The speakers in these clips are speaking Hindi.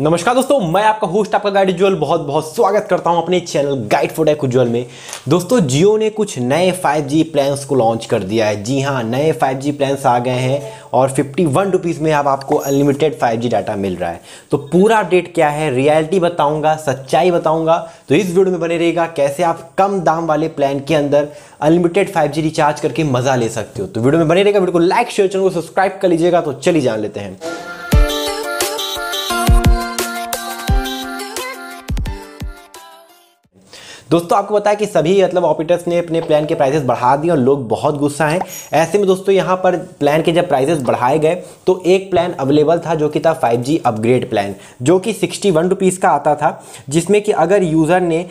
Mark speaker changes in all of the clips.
Speaker 1: नमस्कार दोस्तों मैं आपका होस्ट आपका गाइड उज्ज्वल बहुत बहुत स्वागत करता हूं अपने channel guide for tech Ujjwal में दोस्तों जियो ने कुछ नए 5G प्लान्स को लॉन्च कर दिया है जी हां नए 5G प्लान्स आ गए हैं और फिफ्टी वन रुपीज़ में अब आप आपको अनलिमिटेड 5G डाटा मिल रहा है तो पूरा अपडेट क्या है रियलिटी बताऊंगा सच्चाई बताऊंगा तो इस वीडियो में बने रहेगा कैसे आप कम दाम वाले प्लान के अंदर अनलिमिटेड 5G रिचार्ज करके मज़ा ले सकते हो तो वीडियो में बने रहेगा वीडियो को लाइक शेयर चैनल को सब्सक्राइब कर लीजिएगा तो चलिए जान लेते हैं दोस्तों आपको बताया कि सभी मतलब ऑपरेटर्स ने अपने प्लान के प्राइसेस बढ़ा दिए और लोग बहुत गुस्सा हैं ऐसे में दोस्तों यहाँ पर प्लान के जब प्राइसेस बढ़ाए गए तो एक प्लान अवेलेबल था जो कि था फाइव अपग्रेड प्लान जो कि सिक्सटी वन का आता था जिसमें कि अगर यूज़र ने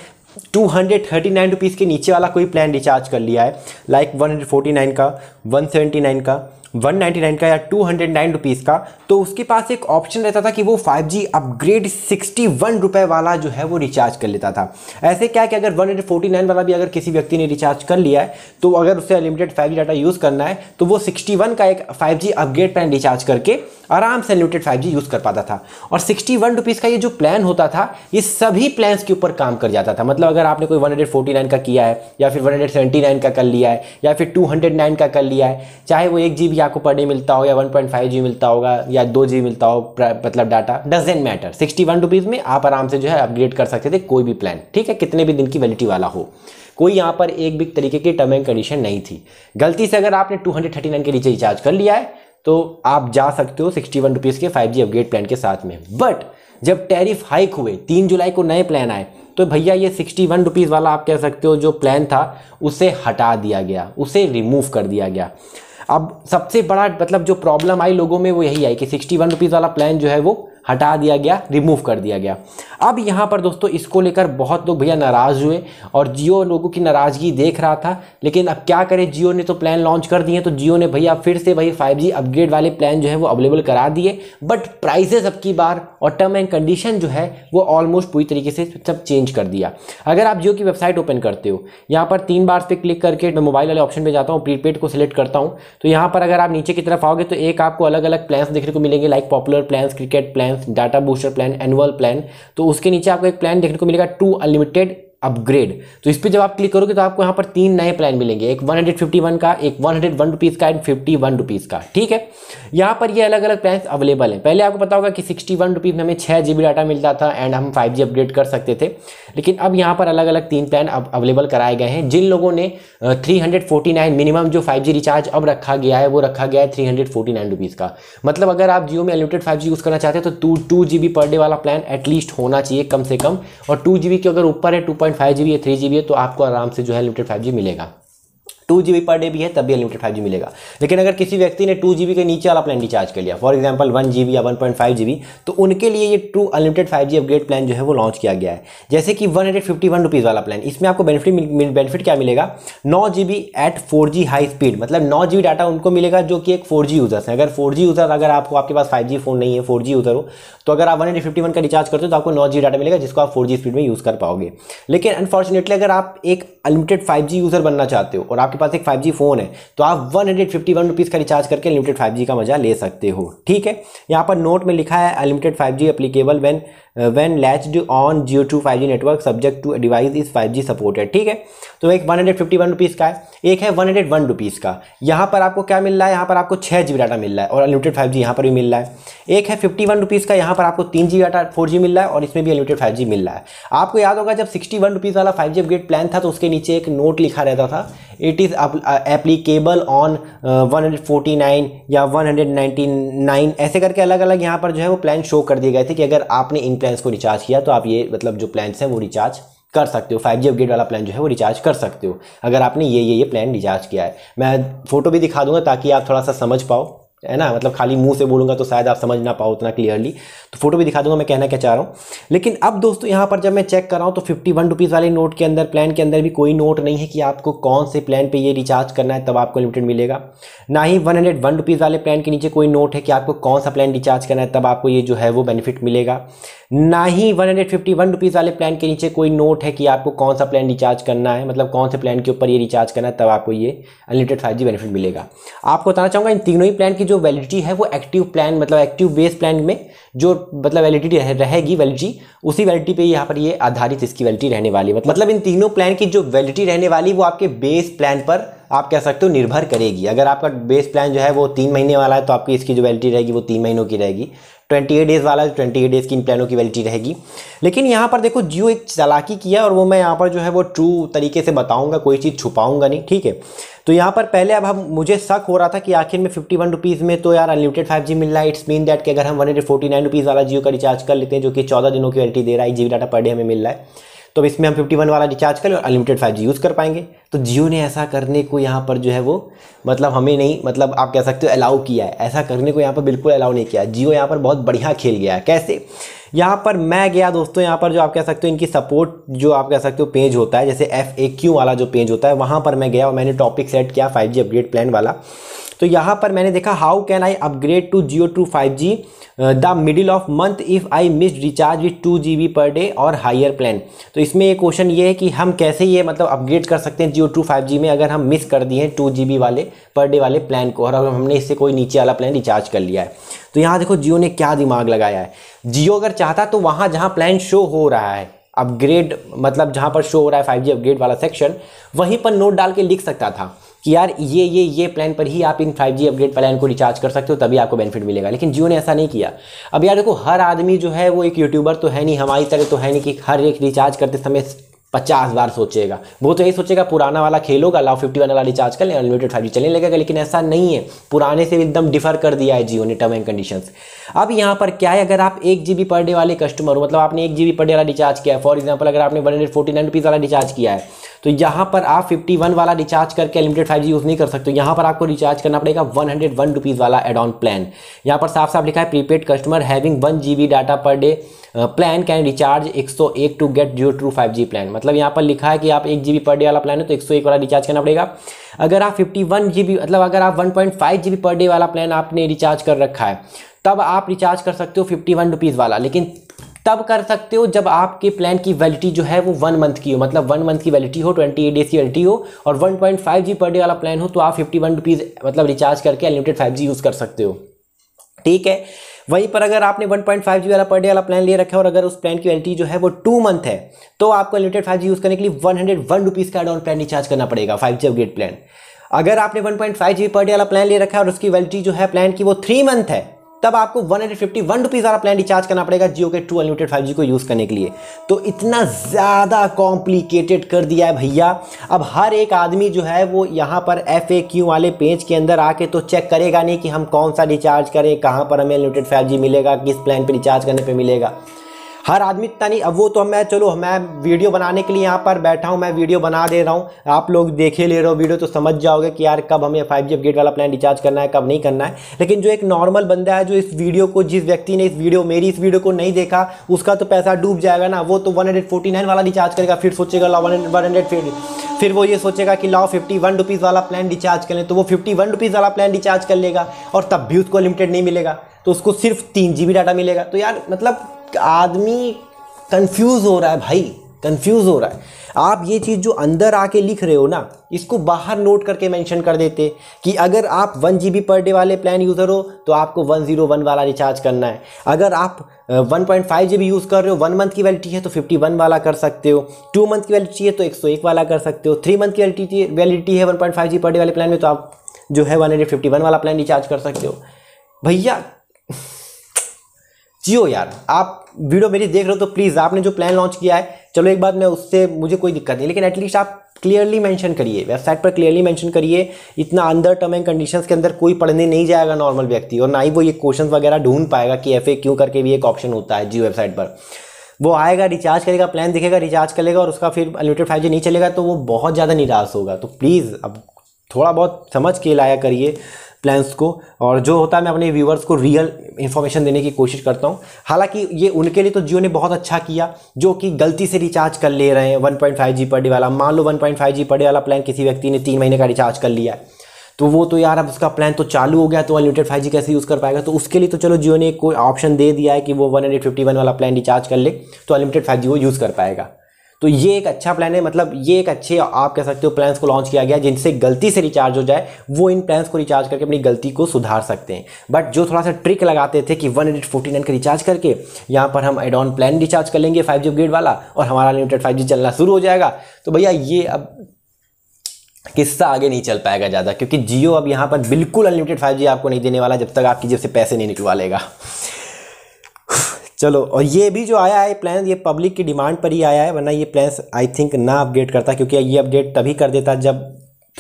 Speaker 1: two hundred thirty nine rupees के नीचे वाला कोई प्लान रिचार्ज कर लिया है like one hundred forty nine का वन सेवेंटी नाइन का 199 का या 209 हंड्रेड का तो उसके पास एक ऑप्शन रहता था कि वो 5G अपग्रेड सिक्सटी वन रुपये वाला जो है वो रिचार्ज कर लेता था ऐसे क्या कि अगर 149 वाला भी अगर किसी व्यक्ति ने रिचार्ज कर लिया है तो अगर उसे अनलिमिटेड 5G डाटा यूज़ करना है तो वो 61 का एक 5G अपग्रेड प्लान रिचार्ज करके आराम से अनलिमिटेड फाइव यूज़ कर पाता था और सिक्सटी वन का ये जो प्लान होता था ये सभी प्लान्स के ऊपर काम कर जाता था मतलब अगर आपने कोई वन का किया है या फिर वन का कर लिया है या फिर टू का कर लिया है चाहे वो एक जी आपको पर डे मिलता हो या 1.5 जी मिलता होगा या दो जी मिलता हो मतलब data doesn't matter sixty one rupees में आप आराम से जो है अपग्रेड कर सकते थे कोई भी प्लान ठीक है कितने भी दिन की वैलिटी वाला हो कोई यहाँ पर एक भी तरीके की टर्म एंड कंडीशन नहीं थी गलती से अगर आपने टू के नीचे रिचार्ज कर लिया है तो आप जा सकते हो सिक्सटी वन रुपीज़ के फाइव जी अपग्रेड प्लान के साथ में बट जब टैरिफ हाइक हुए तीन जुलाई को नए प्लान आए तो भैया ये सिक्सटी वन रुपीज़ वाला आप कह सकते हो जो प्लान था उसे हटा दिया गया उसे रिमूव कर दिया गया अब सबसे बड़ा मतलब जो प्रॉब्लम आई लोगों में वो यही आई कि सिक्सटी वन रुपीज़ वाला प्लान जो है वो हटा दिया गया रिमूव कर दिया गया अब यहाँ पर दोस्तों इसको लेकर बहुत लोग भैया नाराज़ हुए और जियो लोगों की नाराज़गी देख रहा था लेकिन अब क्या करें जियो ने तो प्लान लॉन्च कर दिए तो जियो ने भैया फिर से वही फाइव अपग्रेड वाले प्लान जो है वो अवेलेबल करा दिए बट प्राइजेस अब की बार और टर्म एंड कंडीशन जो है वो ऑलमोस्ट पूरी तरीके से सब चेंज कर दिया अगर आप जियो की वेबसाइट ओपन करते हो यहाँ पर तीन बार पे क्लिक करके मैं मोबाइल वाले ऑप्शन पर जाता हूँ प्रीपेड को सिलेक्ट करता हूँ तो यहाँ पर अगर आप नीचे की तरफ आओगे तो एक आपको अलग अलग प्लान्स देखने को मिलेंगे like popular plans cricket plan plan data booster plan annual plan तो उसके नीचे आपको एक प्लान देखने को मिलेगा टू अनलिमिटेड अपग्रेड तो इस पर जब आप क्लिक करोगे तो आपको यहाँ पर तीन नए प्लान मिलेंगे एक 151 का एक 101 रुपीस का एंड 51 रुपीस का ठीक है यहाँ पर ये यह अलग अलग प्लान अवेलेबल हैं पहले आपको पता होगा कि 61 रुपीस में हमें छः जी डाटा मिलता था एंड हम 5G अपग्रेड कर सकते थे लेकिन अब यहाँ पर अलग अलग तीन प्लान अब अवेलेबल कराए गए हैं जिन लोगों ने थ्री मिनिमम जो फाइव रिचार्ज अब रखा गया है वो रखा गया है थ्री हंड्रेड का मतलब अगर आप जियो में अनलिमिटेड फाइव यूज़ करना चाहते हैं तो टू टू पर डे वाला प्लान एटलीस्ट होना चाहिए कम से कम और टू के अगर ऊपर है टू फाइव जी बी है थ्री जी बी है तो आपको आराम से जो है लिमिटेड फाइव जी मिलेगा टू जी पर डे भी है तब भी अनलिमिटेड फाइव जी मिलेगा लेकिन अगर किसी व्यक्ति ने टू जी के नीचे वाला प्लान रिचार्ज कर लिया फॉर एग्जाम्पल वन जी या वन पॉइंट फाइव जी तो उनके लिए ये true unlimited five G upgrade plan जो है वो लॉन्च किया गया है जैसे कि one hundred fifty one rupees वाला प्लान इसमें आपको बेनिफिट बेनिफिट क्या मिलेगा नौ G B eight four G high speed मतलब नौ जी बी डाटा उनको मिलेगा जो कि एक फोर जी यूज़र्स हैं अगर फोर जी यूज़र अगर आपको आपके पास फाइव जी फोन नहीं है फोर जी यूज़र हो तो अगर आप वन हंड्रेड फिफ्टी वन का रिचार्ज करते हो तो आपको नौ जी डाटा मिलेगा जिसको आप फोर जी स्पीड में यूज़ कर पाओगे लेकिन अनफॉर्चुनेटली अगर आप एक अनलिमिटेड फाइव जी यूज़र बनना चाहते हो और आप आपके पास एक 5G फ़ोन है तो आप वन हंड्रेड का रिचार्ज करके लिमिटेड 5G का मजा ले सकते हो ठीक है यहाँ पर नोट में लिखा है unlimited 5G applicable when when uh, latched on Jio true five G network subject to device is five G supported ठीक है तो एक one hundred fifty one rupees का है एक है वन हंड्रेड वन रुपीज़ का यहाँ पर आपको क्या मिल रहा है यहाँ पर आपको छः जी डाटा मिल रहा है और अनलिमिटेड फाइव जी यहाँ पर भी मिल रहा है एक है फिफ्टी वन रुपीज़ का यहाँ पर आपको तीन जी डाटा फोर जी मिल रहा है और इसमें भी अनलिमिटेड फाइव जी मिल रहा है आपको याद होगा जब सिक्सटी वन रुपीज़ वाला फाइव जी अपग्रेड प्लान था तो उसके नीचे एक नोट लिखा रहता था it is applicable on one hundred forty nine या वन हंड्रेड नाइन्टी नाइन ऐसे करके अलग अलग यहाँ पर जो है वो प्लान शो कर दिए गए थे कि अगर आपने इन प्लान्स को रिचार्ज किया तो आप ये मतलब जो प्लान्स हैं वो रिचार्ज कर सकते हो फाइव जी अपग्रेड वाला प्लान जो है वो रिचार्ज कर सकते हो अगर आपने ये ये ये प्लान रिचार्ज किया है मैं फ़ोटो भी दिखा दूंगा ताकि आप थोड़ा सा समझ पाओ है ना मतलब खाली मुंह से बोलूंगा तो शायद आप समझ ना पाओ उतना क्लियरली तो फोटो भी दिखा दूंगा मैं कहना क्या चाह रहा हूँ लेकिन अब दोस्तों यहाँ पर जब मैं चेक कर रहा हूँ तो फिफ्टी वन रुपीज़ वाले नोट के अंदर प्लान के अंदर भी कोई नोट नहीं है कि आपको कौन से प्लान पे ये रिचार्ज करना है तब आपको लिमिटेड मिलेगा ना ही वन हंड्रेड वन रुपीज़ वाले प्लान के नीचे कोई नोट है कि आपको कौन सा प्लान रिचार्ज करना है तब आपको ये जो है वो बेनिफिट मिलेगा ना ही one hundred fifty one rupees वाले प्लान के नीचे कोई नोट है कि आपको कौन सा प्लान रिचार्ज करना है मतलब कौन से प्लान के ऊपर ये रिचार्ज करना है तब आपको ये अनलिमिटेड फाइव जी बेनिफिट मिलेगा आपको बताना चाहूँगा इन तीनों ही प्लान की जो वैलिडिटी है वो एक्टिव प्लान मतलब एक्टिव बेस प्लान में जो मतलब वैलिडिटी रह, रहेगी वैलिडिटी उसी वैलिडिटी पे यहाँ पर ये आधारित इसकी वैलिडिटी रहने वाली है मतलब इन तीनों प्लान की जो वैलिडिटी रहने वाली वो आपके बेस प्लान पर आप कह सकते हो निर्भर करेगी अगर आपका बेस प्लान जो है वो तीन महीने वाला है तो आपकी इसकी जो वैलिडिटी रहेगी वो तीन महीनों की रहेगी ट्वेंटी एट डेज़ वाला ट्वेंटी एट डेज़ की इन प्लानों की वैलिडिटी रहेगी लेकिन यहाँ पर देखो जियो एक चलाकी किया और वो मैं यहाँ पर जो है वो ट्रू तरीके से बताऊँगा कोई चीज़ छुपाऊँगा नहीं ठीक है तो यहाँ पर पहले अब हम मुझे शक हो रहा था कि आखिर में फिफ्टी वन रुपीज़ में तो यार अनलिमिटेड फाइव जी मिल रहा है इट्स मीन दैट कि अगर हम one hundred forty nine rupees वाला जियो का रिचार्ज कर लेते हैं जो कि चौदह दिनों की वैलिटी दे रहा है G B data per day हमें मिल रहा है तो अब इसमें हम फिफ्टी वन वाला रिचार्ज करें और अनलिमिटेड फाइव यूज़ कर पाएंगे तो जियो ने ऐसा करने को यहाँ पर जो है वो मतलब हमें नहीं मतलब आप कह सकते हो अलाउ किया है ऐसा करने को यहाँ पर बिल्कुल अलाउ नहीं किया जियो यहाँ पर बहुत बढ़िया खेल गया है कैसे यहाँ पर मैं गया दोस्तों यहाँ पर जो आप कह सकते हो इनकी सपोर्ट जो आप कह सकते हो पेज होता है जैसे एफ ए क्यू वाला जो पेज होता है वहाँ पर मैं गया और मैंने टॉपिक सेट किया फाइव जी अपग्रेड प्लान वाला तो यहाँ पर मैंने देखा how can I upgrade to Jio true five G the middle of month if I miss recharge with two G B per day और हायर प्लान तो इसमें ये क्वेश्चन ये है कि हम कैसे ये मतलब अपग्रेड कर सकते हैं जियो टू फाइव जी में अगर हम मिस कर दिए हैं टू जी बी वाले पर डे वाले प्लान को और अगर हमने इससे कोई नीचे वाला प्लान रिचार्ज कर लिया है तो यहाँ देखो जियो ने क्या दिमाग लगाया है जियो अगर चाहता तो वहाँ जहाँ प्लान शो हो रहा है अपग्रेड मतलब जहाँ पर शो हो रहा है 5G अपग्रेड वाला सेक्शन वहीं पर नोट डाल के लिख सकता था कि यार ये ये ये प्लान पर ही आप इन 5G अपग्रेड प्लान को रिचार्ज कर सकते हो तभी आपको बेनिफिट मिलेगा लेकिन जियो ने ऐसा नहीं किया अब यार देखो हर आदमी जो है वो एक यूट्यूबर तो है नहीं हमारी तरह तो है नहीं कि हर एक रिचार्ज करते समय पचास बार सोचेगा वो तो यही सोचेगा पुराना वाला खेल होगा लाओ फिफ्टी वन वाला रिचार्ज कर लें अनलिमिटेड फाइव जी चलने लगेगा लेकिन ऐसा नहीं है पुराने से एकदम डिफर कर दिया है जियो ने टर्म एंड कंडीशन अब यहाँ पर क्या है अगर आप एक जी पर डे वाले कस्टमर हो मतलब आपने एक जी पर डे वाला रिचार्ज किया है फॉर एग्जाम्पल अगर आपने one hundred forty nine rupees वाला रिचार्ज किया है तो यहाँ पर आप 51 वाला रिचार्ज करके लिमिटेड फाइव यूज़ नहीं कर सकते यहाँ पर आपको रिचार्ज करना पड़ेगा वन हंड्रेड वन रुपीज़ वाला एड ऑन प्लान यहाँ पर साफ साफ लिखा है prepaid customer having one G B data per day plan can recharge एक सौ एक to get Jio true five G plan मतलब यहाँ पर लिखा है कि आप एक जी बी पर डे वाला प्लान है तो एक सौ एक वाला रिचार्ज करना पड़ेगा अगर आप फिफ्टी वन जी बी मतलब अगर आप one point five G B per day वाला प्लान आपने रिचार्ज कर रखा है तब आप रिचार्ज कर सकते हो फिफ्टी वन रुपीज़ वाला लेकिन तब कर सकते हो जब आपके प्लान की वैलिडिटी जो है वो वन मंथ की हो मतलब वन मंथ की वैलिडिटी हो ट्वेंटी एट डेज की वैलिडिटी हो और one point five G per day वाला प्लान हो तो आप फिफ्टी वन रुपीज़ मतलब रिचार्ज करके अनलिमिटेड फाइव जी यूज़ कर सकते हो ठीक है वहीं पर अगर आपने 1.5 पॉइंट वाला पर डे वाला प्लान ले रखा है और अगर उस प्लान की वैलिटी जो है वो टू मंथ है तो आपको लिमिटेड फाइव यूज़ करने के लिए वन हंड्रेड वन रुपीज़ का डाउन प्लान रिचार्ज करना पड़ेगा फाइव जी अपग्रेड प्लान अगर आपने 1.5 पॉइंट पर डे वाला प्लान ले रखा है और उसकी वैलिटी जो है प्लान की वो थ्री मंथ है तब आपको one hundred fifty one rupees वाला प्लान रिचार्ज करना पड़ेगा जियो के टू अनलिमिटेड फाइव जी को यूज़ करने के लिए तो इतना ज़्यादा कॉम्प्लिकेटेड कर दिया है भैया अब हर एक आदमी जो है वो यहाँ पर एफ ए क्यू वाले पेज के अंदर आके तो चेक करेगा नहीं कि हम कौन सा रिचार्ज करें कहाँ पर हमें अनलिमिटेड फाइव जी मिलेगा किस प्लान पर रिचार्ज करने पर मिलेगा हर आदमी इतना नहीं अब वो तो मैं चलो मैं वीडियो बनाने के लिए यहाँ पर बैठा हूँ मैं वीडियो बना दे रहा हूँ आप लोग देखे ले रहे हो वीडियो तो समझ जाओगे कि यार कब हमें फाइव जी अपडेट वाला प्लान रिचार्ज करना है कब नहीं करना है लेकिन जो एक नॉर्मल बंदा है जो इस वीडियो को जिस व्यक्ति ने इस वीडियो मेरी इस वीडियो को नहीं देखा उसका तो पैसा डूब जाएगा ना वो तो वन वाला रिचार्ज करेगा फिर सोचेगा ला वन फिर फिर वो ये सोचेगा कि लाओ फिफ्टी वन रुपीज़ वाला प्लान रिचार्ज करें तो वो फिफ्टी वन रुपीज़ वाला प्लान रिचार्ज कर लेगा और तब भी उसको लिमिटेड नहीं मिलेगा तो उसको सिर्फ तीन जी बी डाटा मिलेगा तो यार मतलब आदमी कंफ्यूज हो रहा है भाई कंफ्यूज हो रहा है आप ये चीज़ जो अंदर आके लिख रहे हो ना इसको बाहर नोट करके मेंशन कर देते कि अगर आप वन जी पर डे वाले प्लान यूज़र हो तो आपको वन जीरो वन वाला रिचार्ज करना है अगर आप one point five G use कर रहे हो वन मंथ की वैलिटी है तो फिफ्टी वन वाला कर सकते हो टू मंथ की वैलिटी है तो एक सौ एक वाला कर सकते हो थ्री मंथ की वैलिटी वैलिटी है one point five G per day वाले प्लान में तो आप जो है वन हंड्रेड फिफ्टी वन वाला प्लान रिचार्ज कर सकते हो भैया जियो यार आप वीडियो मेरी देख रहे हो तो प्लीज़ आपने जो प्लान लॉन्च किया है चलो एक बात मैं उससे मुझे कोई दिक्कत नहीं लेकिन एटलीस्ट आप क्लियरली मेंशन करिए वेबसाइट पर क्लियरली मेंशन करिए इतना अंदर टर्म एंड कंडीशंस के अंदर कोई पढ़ने नहीं जाएगा नॉर्मल व्यक्ति और ना ही वो ये क्वेश्चन वगैरह ढूंढ पाएगा कि एफ क्यों करके भी एक ऑप्शन होता है जियो वेबसाइट पर वो आएगा रिचार्ज करेगा प्लान दिखेगा रिचार्ज कर लेगा और उसका फिर अनलिमिटेड फाइव नहीं चलेगा तो वो बहुत ज़्यादा निराश होगा तो प्लीज़ अब थोड़ा बहुत समझ के लाया करिए प्लान्स को और जो होता है मैं अपने व्यूवर्स को रियल इन्फॉर्मेशन देने की कोशिश करता हूँ हालांकि ये उनके लिए तो जियो ने बहुत अच्छा किया जो कि गलती से रिचार्ज कर ले रहे हैं one point five G per day वाला मान लो one point five G per day वाला प्लान किसी व्यक्ति ने तीन महीने का रिचार्ज कर लिया है तो वो तो यार अब उसका प्लान तो चालू हो गया तो अनलिमिटेड फाइव जी कैसे यूज़ कर पाएगा तो उसके लिए तो चलो जियो ने कोई ऑप्शन दे दिया है कि वो वन हंड्रेड फिफ्टी वन वाला प्लान रिचार्ज कर ले तो अनलिमिटेड फाइव जी वो यूज़ कर पाएगा तो ये एक अच्छा प्लान है मतलब ये एक अच्छे आप कह सकते हो प्लान्स को लॉन्च किया गया जिनसे गलती से रिचार्ज हो जाए वो इन प्लान्स को रिचार्ज करके अपनी गलती को सुधार सकते हैं बट जो थोड़ा सा ट्रिक लगाते थे कि वन हंड्रेड फोर्टी नाइन का रिचार्ज करके यहाँ पर हम एड ऑन प्लान रिचार्ज कर लेंगे फाइव जी अपग्रेड वाला और हमारा लिमिटेड फाइव जी चलना शुरू हो जाएगा तो भैया ये अब किस्सा आगे नहीं चल पाएगा ज़्यादा क्योंकि जियो अब यहाँ पर बिल्कुल अनलिमिटेड फाइव जी आपको नहीं देने वाला जब तक आपकी जब से पैसे नहीं निकलवा लेगा चलो और ये भी जो आया है प्लान ये पब्लिक की डिमांड पर ही आया है वरना ये प्लान आई थिंक ना अपडेट करता क्योंकि ये अपडेट तभी कर देता जब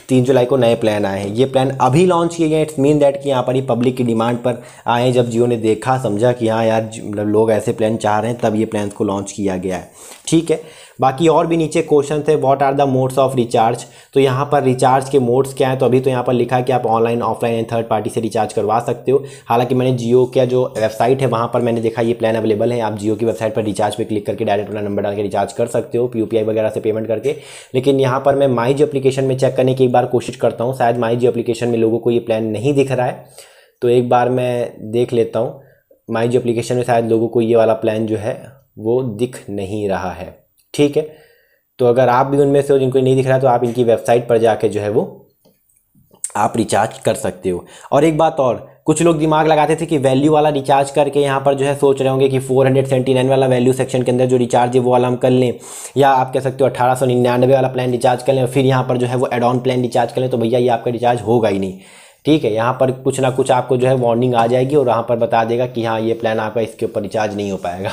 Speaker 1: तीन जुलाई को नए प्लान आए हैं ये प्लान अभी लॉन्च किए गए इट्स मीन दैट कि यहाँ पर ही पब्लिक की डिमांड पर आए जब जियो ने देखा समझा कि हाँ यार मतलब लोग ऐसे प्लान चाह रहे हैं तब ये प्लान को लॉन्च किया गया है ठीक है बाकी और भी नीचे क्वेश्चन थे what are the modes of recharge तो यहाँ पर रिचार्ज के मोड्स क्या है तो अभी तो यहाँ पर लिखा है कि आप online offline and third party से रिचार्ज करवा सकते हो हालांकि मैंने जियो का जो वेबसाइट है वहाँ पर मैंने देखा ये प्लान अवेलेबल है आप जियो की वेबसाइट पर रिचार्ज पर क्लिक करके डायरेक्ट अपना नंबर डाल के रिचार्ज कर सकते हो यू वगैरह से पेमेंट करके लेकिन यहाँ पर मैं माई जी अपलीकेशन में चेक करने की एक बार कोशिश करता हूँ शायद माई जी अपलीकेशन में लोगों को ये प्लान नहीं दिख रहा है तो एक बार मैं देख लेता हूँ माई जी एप्लीकेशन में शायद लोगों को ये वाला प्लान जो है वो दिख नहीं रहा है ठीक है तो अगर आप भी उनमें से हो जिनको नहीं दिख रहा तो आप इनकी वेबसाइट पर जाके जो है वो आप रिचार्ज कर सकते हो और एक बात और कुछ लोग दिमाग लगाते थे कि वैल्यू वाला रिचार्ज करके यहाँ पर जो है सोच रहे होंगे कि 479 वाला वैल्यू सेक्शन के अंदर जो रिचार्ज है वो वाला हम कर लें या आप कह सकते हो अठारह वाला प्लान रिचार्ज कर लें और फिर यहाँ पर जो है वो एड ऑन प्लान रिचार्ज कर लें तो भैया ये आपका रिचार्ज होगा ही नहीं ठीक है यहाँ पर कुछ ना कुछ आपको जो है वार्निंग आ जाएगी और वहाँ पर बता देगा कि हाँ ये प्लान आपका इसके ऊपर रिचार्ज नहीं हो पाएगा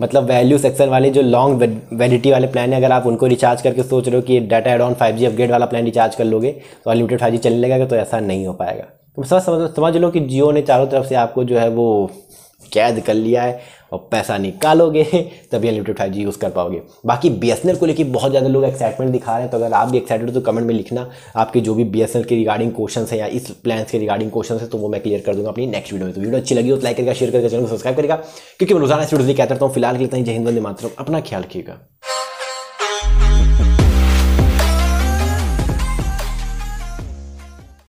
Speaker 1: मतलब वैल्यू सेक्शन वाले जो लॉन्ग वैलिडिटी वाले प्लान है अगर आप उनको रिचार्ज करके सोच रहे हो कि data add on five upgrade वाला प्लान रिचार्ज कर लोगे तो अनलिमिटेड फाइव चलने लगेगा तो ऐसा नहीं हो पाएगा तो समझ समझ लो कि जियो ने चारों तरफ से आपको जो है वो कैद कर लिया है और पैसा निकालोगे तभी अनलिमिटेड फाइव जी यूज़ कर पाओगे बाकी बी को लेकर बहुत ज़्यादा लोग एक्साइटमेंट दिखा रहे हैं तो अगर आप भी एक्साइटेड हो तो कमेंट में लिखना आपके जो भी बी के रिगार्डिंग क्वेश्चन है या इस प्लान के रिगार्डिंग क्वेश्चन है तो वो मैं क्लियर कर दूंगा अपनी नेक्स्ट वीडियो में तो वीडियो अच्छी लगी हो तो लाइक करेगा शेयर करेगा चैनल को सब्सक्राइब करेगा क्योंकि मैं रोजाना इस से कहता हूँ फिलहाल के लिए जय मात्र अपना ख्याल रखिएगा